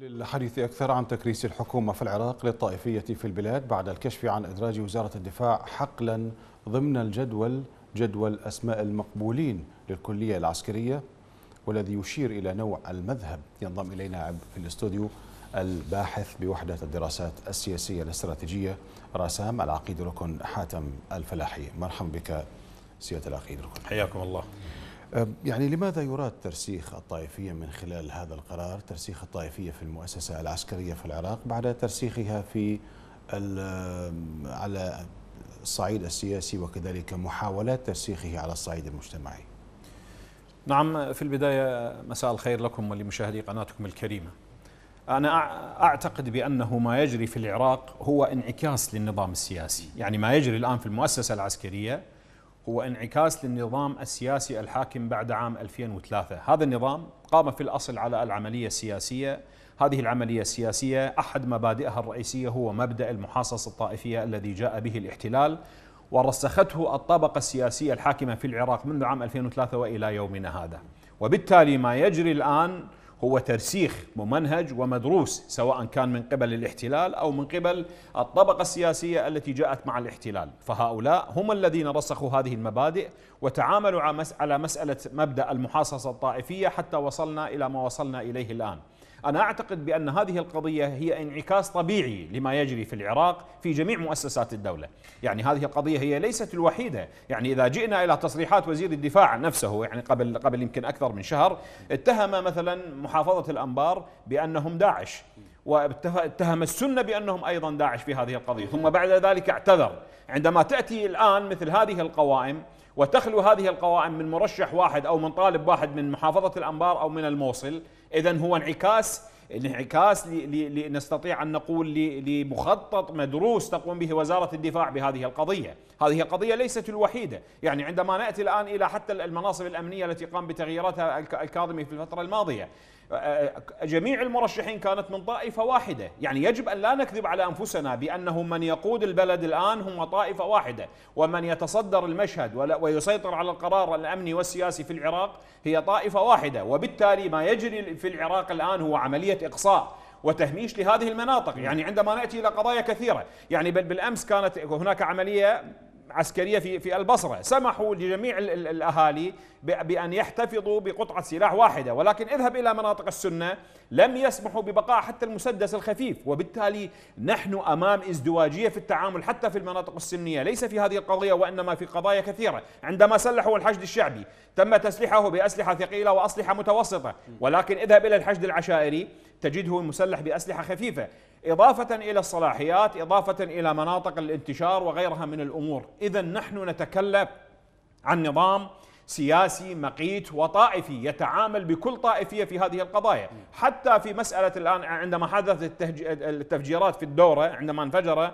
للحديث أكثر عن تكريس الحكومة في العراق للطائفية في البلاد بعد الكشف عن إدراج وزارة الدفاع حقلا ضمن الجدول جدول أسماء المقبولين للكلية العسكرية والذي يشير إلى نوع المذهب ينضم إلينا في الاستوديو الباحث بوحدة الدراسات السياسية الاستراتيجية رسام العقيد ركن حاتم الفلاحي مرحبا بك سيادة العقيد ركن حياكم الله يعني لماذا يراد ترسيخ الطائفية من خلال هذا القرار ترسيخ الطائفية في المؤسسة العسكرية في العراق بعد ترسيخها في على الصعيد السياسي وكذلك محاولات ترسيخه على الصعيد المجتمعي نعم في البداية مساء الخير لكم ولمشاهدي قناتكم الكريمة أنا أعتقد بأنه ما يجري في العراق هو انعكاس للنظام السياسي يعني ما يجري الآن في المؤسسة العسكرية هو انعكاس للنظام السياسي الحاكم بعد عام 2003 هذا النظام قام في الأصل على العملية السياسية هذه العملية السياسية أحد مبادئها الرئيسية هو مبدأ المحاصصة الطائفية الذي جاء به الاحتلال ورسخته الطبقة السياسية الحاكمة في العراق منذ عام 2003 وإلى يومنا هذا وبالتالي ما يجري الآن هو ترسيخ ممنهج ومدروس سواء كان من قبل الاحتلال أو من قبل الطبقة السياسية التي جاءت مع الاحتلال فهؤلاء هم الذين رسخوا هذه المبادئ وتعاملوا على مسألة مبدأ المحاصصة الطائفية حتى وصلنا إلى ما وصلنا إليه الآن أنا أعتقد بأن هذه القضية هي انعكاس طبيعي لما يجري في العراق في جميع مؤسسات الدولة يعني هذه القضية هي ليست الوحيدة يعني إذا جئنا إلى تصريحات وزير الدفاع نفسه يعني قبل قبل يمكن أكثر من شهر اتهم مثلا محافظة الأنبار بأنهم داعش واتهم السنة بأنهم أيضا داعش في هذه القضية ثم بعد ذلك اعتذر عندما تأتي الآن مثل هذه القوائم وتخلو هذه القوائم من مرشح واحد أو من طالب واحد من محافظة الأنبار أو من الموصل اذا هو انعكاس انعكاس لنستطيع ان نقول لمخطط مدروس تقوم به وزاره الدفاع بهذه القضيه هذه قضية ليست الوحيدة يعني عندما نأتي الآن إلى حتى المناصب الأمنية التي قام بتغييراتها الكاظمي في الفترة الماضية جميع المرشحين كانت من طائفة واحدة يعني يجب أن لا نكذب على أنفسنا بأنه من يقود البلد الآن هم طائفة واحدة ومن يتصدر المشهد ويسيطر على القرار الأمني والسياسي في العراق هي طائفة واحدة وبالتالي ما يجري في العراق الآن هو عملية إقصاء وتهميش لهذه المناطق يعني عندما نأتي إلى قضايا كثيرة يعني بالأمس كانت هناك عملية عسكريه في في البصره، سمحوا لجميع الاهالي بان يحتفظوا بقطعه سلاح واحده، ولكن اذهب الى مناطق السنه لم يسمحوا ببقاء حتى المسدس الخفيف، وبالتالي نحن امام ازدواجيه في التعامل حتى في المناطق السنيه، ليس في هذه القضيه وانما في قضايا كثيره، عندما سلحوا الحشد الشعبي تم تسليحه باسلحه ثقيله واسلحه متوسطه، ولكن اذهب الى الحشد العشائري تجده مسلح باسلحه خفيفه، إضافة إلى الصلاحيات إضافة إلى مناطق الانتشار وغيرها من الأمور إذا نحن نتكلم عن نظام سياسي مقيت وطائفي يتعامل بكل طائفية في هذه القضايا حتى في مسألة الآن عندما حدثت التفجيرات في الدورة عندما انفجر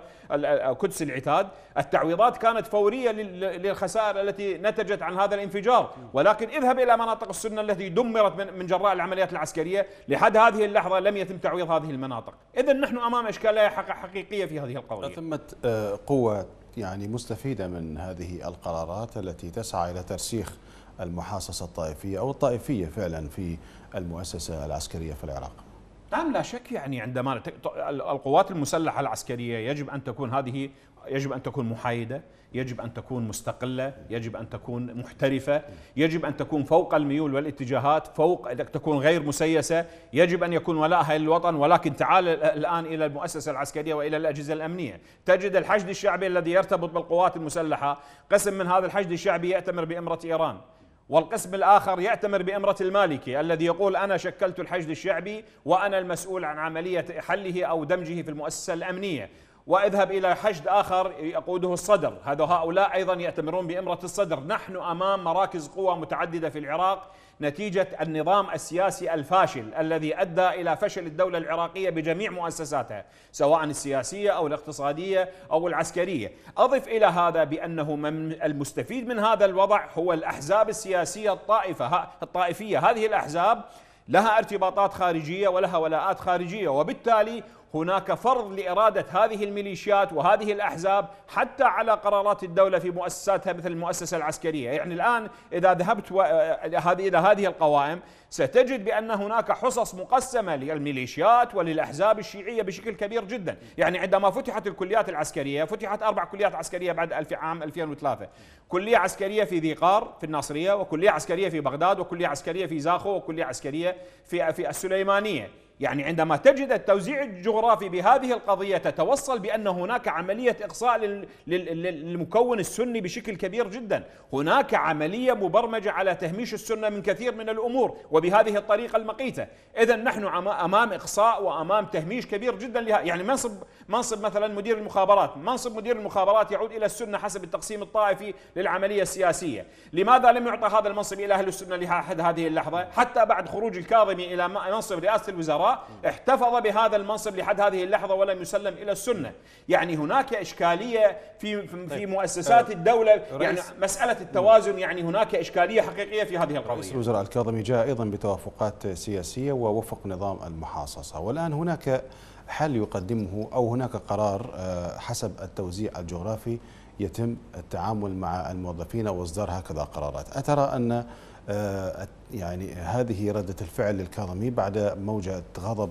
قدس العتاد التعويضات كانت فورية للخسائر التي نتجت عن هذا الانفجار ولكن اذهب إلى مناطق السنة التي دمرت من جراء العمليات العسكرية لحد هذه اللحظة لم يتم تعويض هذه المناطق إذا نحن أمام إشكالية حقيقية في هذه القضية ثمة آه، قوة يعني مستفيدة من هذه القرارات التي تسعى إلى ترسيخ المحاصصة الطائفية أو الطائفية فعلا في المؤسسة العسكرية في العراق نعم لا شك يعني عندما القوات المسلحة العسكرية يجب أن تكون هذه يجب أن تكون محايدة يجب أن تكون مستقلة يجب أن تكون محترفة يجب أن تكون فوق الميول والاتجاهات فوق أن تكون غير مسيسة يجب أن يكون ولاءها للوطن ولكن تعال الآن إلى المؤسسة العسكرية وإلى الأجهزة الأمنية تجد الحشد الشعبي الذي يرتبط بالقوات المسلحة قسم من هذا الحشد الشعبي يأتمر بإمرة إيران والقسم الآخر يأتمر بإمرة المالكي الذي يقول أنا شكلت الحشد الشعبي وأنا المسؤول عن عملية حله أو دمجه في المؤسسة الأمنية واذهب إلى حشد آخر يقوده الصدر هذا هؤلاء أيضا يأتمرون بإمرة الصدر نحن أمام مراكز قوى متعددة في العراق نتيجة النظام السياسي الفاشل الذي أدى إلى فشل الدولة العراقية بجميع مؤسساتها سواء السياسية أو الاقتصادية أو العسكرية أضف إلى هذا بأنه من المستفيد من هذا الوضع هو الأحزاب السياسية الطائفة الطائفية هذه الأحزاب لها ارتباطات خارجية ولها ولاءات خارجية وبالتالي هناك فرض لإرادة هذه الميليشيات وهذه الأحزاب حتى على قرارات الدولة في مؤسساتها مثل المؤسسة العسكرية يعني الآن إذا ذهبت هذه إلى هذه القوائم ستجد بأن هناك حصص مقسمة للميليشيات وللأحزاب الشيعية بشكل كبير جدا يعني عندما فتحت الكليات العسكرية فتحت أربع كليات عسكرية بعد عام 2003 كلية عسكرية في ذي قار في الناصرية وكلية عسكرية في بغداد وكلية عسكرية في زاخو وكلية عسكرية في في السليمانية يعني عندما تجد التوزيع الجغرافي بهذه القضية تتوصل بأن هناك عملية إقصاء للمكون السني بشكل كبير جدا هناك عملية مبرمجة على تهميش السنة من كثير من الأمور وبهذه الطريقة المقيتة إذا نحن أمام إقصاء وأمام تهميش كبير جدا لها يعني منصب, منصب مثلا مدير المخابرات منصب مدير المخابرات يعود إلى السنة حسب التقسيم الطائفي للعملية السياسية لماذا لم يعطى هذا المنصب إلى أهل السنة لحد هذه اللحظة حتى بعد خروج الكاظمي إلى منصب رئاسة الوزراء احتفظ بهذا المنصب لحد هذه اللحظة ولم يسلم إلى السنة يعني هناك إشكالية في في طيب. مؤسسات آه. الدولة يعني مسألة التوازن يعني هناك إشكالية حقيقية في هذه القضية رئيس الوزراء الكاظمي جاء أيضا بتوافقات سياسية ووفق نظام المحاصصة والآن هناك حل يقدمه أو هناك قرار آه، حسب التوزيع الجغرافي يتم التعامل مع الموظفين واصدار هكذا قرارات أترى أن آه، يعني هذه ردة الفعل للكاظمي بعد موجة غضب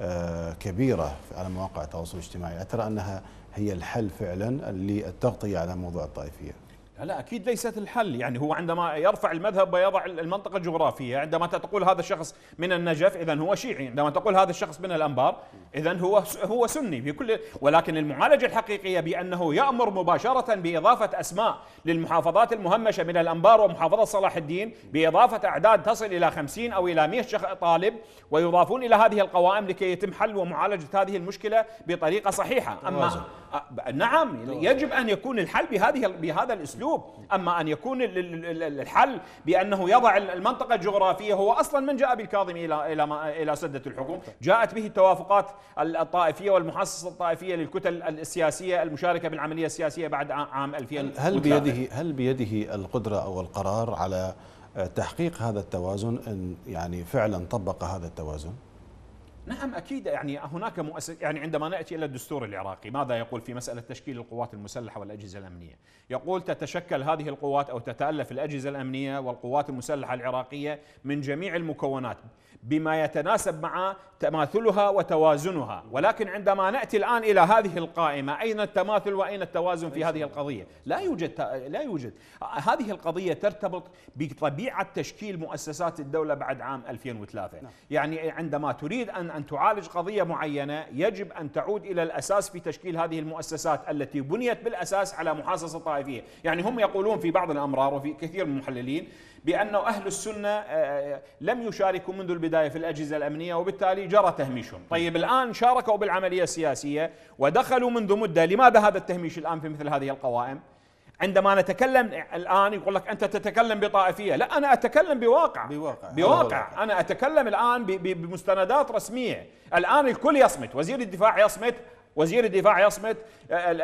آه، كبيرة على مواقع التواصل الاجتماعي أترى أنها هي الحل فعلا للتغطية على موضوع الطائفية لا لا اكيد ليست الحل يعني هو عندما يرفع المذهب ويضع المنطقه الجغرافيه عندما تقول هذا الشخص من النجف اذا هو شيعي عندما تقول هذا الشخص من الانبار اذا هو هو سني في كل ولكن المعالجه الحقيقيه بانه يامر مباشره باضافه اسماء للمحافظات المهمشه من الانبار ومحافظه صلاح الدين باضافه اعداد تصل الى 50 او الى 100 شخص طالب ويضافون الى هذه القوائم لكي يتم حل ومعالجه هذه المشكله بطريقه صحيحه اما نعم يجب ان يكون الحل بهذه بهذا الاسلوب مكتوب أما أن يكون الحل بأنه يضع المنطقة الجغرافية هو أصلا من جاء بالكاظم إلى إلى إلى سدة الحكم جاءت به التوافقات الطائفية والمحصصة الطائفية للكتل السياسية المشاركة بالعملية السياسية بعد عام 2000 هل بيده هل بيده القدرة أو القرار على تحقيق هذا التوازن إن يعني فعلا طبق هذا التوازن؟ نعم اكيد يعني هناك مؤسس يعني عندما ناتي الى الدستور العراقي ماذا يقول في مساله تشكيل القوات المسلحه والاجهزه الامنيه؟ يقول تتشكل هذه القوات او تتالف الاجهزه الامنيه والقوات المسلحه العراقيه من جميع المكونات بما يتناسب مع تماثلها وتوازنها ولكن عندما ناتي الان الى هذه القائمه اين التماثل واين التوازن في هذه القضيه لا يوجد لا يوجد هذه القضيه ترتبط بطبيعه تشكيل مؤسسات الدوله بعد عام 2003 نعم. يعني عندما تريد ان ان تعالج قضيه معينه يجب ان تعود الى الاساس في تشكيل هذه المؤسسات التي بنيت بالاساس على محاصصه طائفيه يعني هم يقولون في بعض الامرار وفي كثير من المحللين بانه اهل السنه آه، آه، لم يشاركوا منذ البدايه البداية في الأجهزة الأمنية وبالتالي جرى تهميشهم طيب الآن شاركوا بالعملية السياسية ودخلوا منذ مدة لماذا هذا التهميش الآن في مثل هذه القوائم عندما نتكلم الآن يقول لك أنت تتكلم بطائفية لا أنا أتكلم بواقع بواقع, بواقع. أنا أتكلم الآن بمستندات رسمية الآن الكل يصمت وزير الدفاع يصمت وزير الدفاع يصمت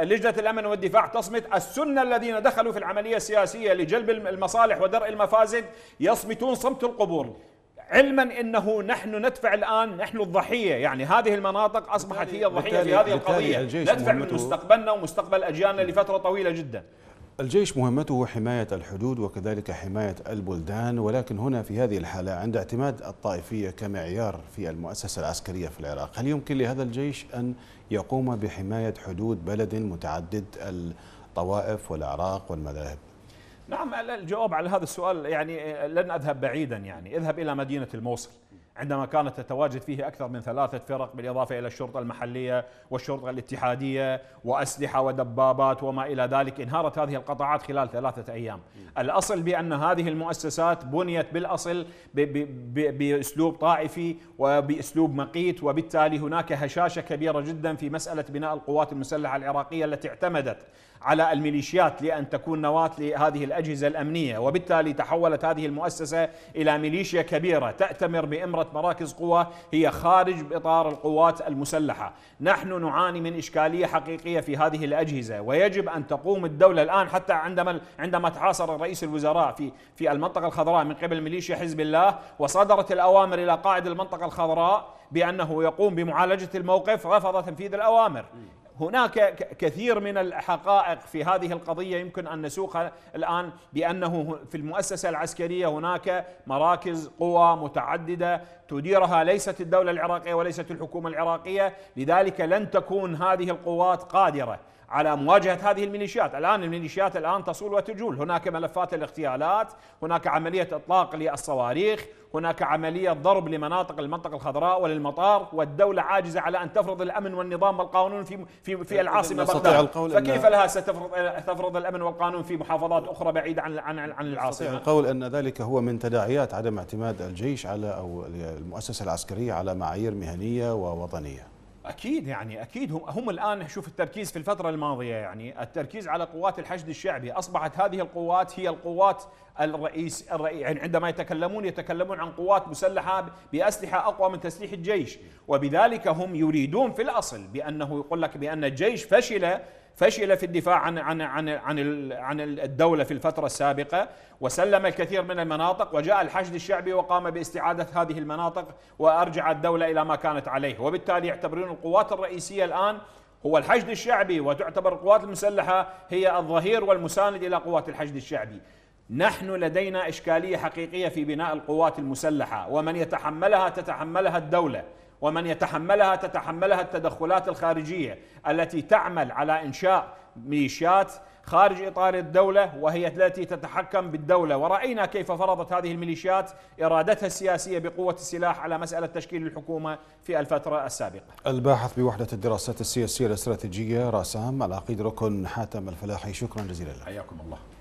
لجنة الأمن والدفاع تصمت السنة الذين دخلوا في العملية السياسية لجلب المصالح ودرء المفاسد يصمتون صمت القبور علما انه نحن ندفع الان نحن الضحيه يعني هذه المناطق اصبحت هي الضحيه في هذه القضيه ندفع من مستقبلنا ومستقبل اجيالنا لفتره طويله جدا الجيش مهمته حماية الحدود وكذلك حماية البلدان ولكن هنا في هذه الحالة عند اعتماد الطائفية كمعيار في المؤسسة العسكرية في العراق هل يمكن لهذا الجيش أن يقوم بحماية حدود بلد متعدد الطوائف والأعراق والمذاهب؟ نعم الجواب على هذا السؤال يعني آه، لن أذهب بعيدا يعني اذهب إلى مدينة الموصل عندما كانت تتواجد فيه أكثر من ثلاثة فرق بالإضافة إلى الشرطة المحلية والشرطة الاتحادية وأسلحة ودبابات وما إلى ذلك انهارت هذه القطاعات خلال ثلاثة أيام الأصل بأن هذه المؤسسات بنيت بالأصل بأسلوب طائفي وبأسلوب مقيت وبالتالي هناك هشاشة كبيرة جدا في مسألة بناء القوات المسلحة العراقية التي اعتمدت على الميليشيات لأن تكون نواة لهذه الأجهزة الأمنية وبالتالي تحولت هذه المؤسسة إلى ميليشيا كبيرة تأتمر بإمرة مراكز قوة هي خارج إطار القوات المسلحة نحن نعاني من إشكالية حقيقية في هذه الأجهزة ويجب أن تقوم الدولة الآن حتى عندما عندما تحاصر رئيس الوزراء في في المنطقة الخضراء من قبل ميليشيا حزب الله وصدرت الأوامر إلى قائد المنطقة الخضراء بأنه يقوم بمعالجة الموقف رفض تنفيذ الأوامر هناك كثير من الحقائق في هذه القضية يمكن أن نسوقها الآن بأنه في المؤسسة العسكرية هناك مراكز قوى متعددة تديرها ليست الدولة العراقية وليست الحكومة العراقية لذلك لن تكون هذه القوات قادرة على مواجهة هذه الميليشيات الآن الميليشيات الآن تصول وتجول هناك ملفات الاغتيالات هناك عملية إطلاق للصواريخ هناك عملية ضرب لمناطق المنطقة الخضراء وللمطار والدولة عاجزة على أن تفرض الأمن والنظام والقانون في في, في العاصمة بغداد فكيف لها ستفرض تفرض الأمن والقانون في محافظات أخرى بعيدة عن عن عن العاصمة القول أن ذلك هو من تداعيات عدم اعتماد الجيش على أو المؤسسة العسكرية على معايير مهنية ووطنية اكيد يعني اكيد هم هم الان شوف التركيز في الفتره الماضيه يعني التركيز على قوات الحشد الشعبي اصبحت هذه القوات هي القوات الرئيس الرئيس يعني عندما يتكلمون يتكلمون عن قوات مسلحه باسلحه اقوى من تسليح الجيش وبذلك هم يريدون في الاصل بانه يقول لك بان الجيش فشل فشل في الدفاع عن عن عن عن عن الدوله في الفتره السابقه وسلم الكثير من المناطق وجاء الحشد الشعبي وقام باستعاده هذه المناطق وارجع الدوله الى ما كانت عليه وبالتالي يعتبرون القوات الرئيسيه الان هو الحشد الشعبي وتعتبر القوات المسلحه هي الظهير والمساند الى قوات الحشد الشعبي نحن لدينا اشكاليه حقيقيه في بناء القوات المسلحه ومن يتحملها تتحملها الدوله ومن يتحملها تتحملها التدخلات الخارجيه التي تعمل على انشاء ميليشيات خارج اطار الدوله وهي التي تتحكم بالدوله وراينا كيف فرضت هذه الميليشيات ارادتها السياسيه بقوه السلاح على مساله تشكيل الحكومه في الفتره السابقه. الباحث بوحده الدراسات السياسيه الاستراتيجيه راسام العقيد ركن حاتم الفلاحي شكرا جزيلا لك. حياكم الله.